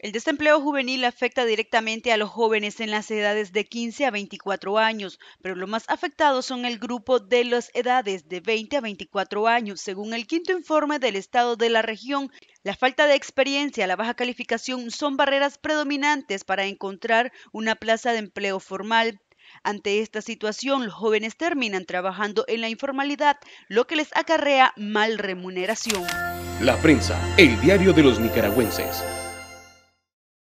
El desempleo juvenil afecta directamente a los jóvenes en las edades de 15 a 24 años, pero los más afectados son el grupo de las edades de 20 a 24 años, según el quinto informe del Estado de la región. La falta de experiencia, la baja calificación son barreras predominantes para encontrar una plaza de empleo formal. Ante esta situación, los jóvenes terminan trabajando en la informalidad, lo que les acarrea mal remuneración. La prensa, el diario de los nicaragüenses.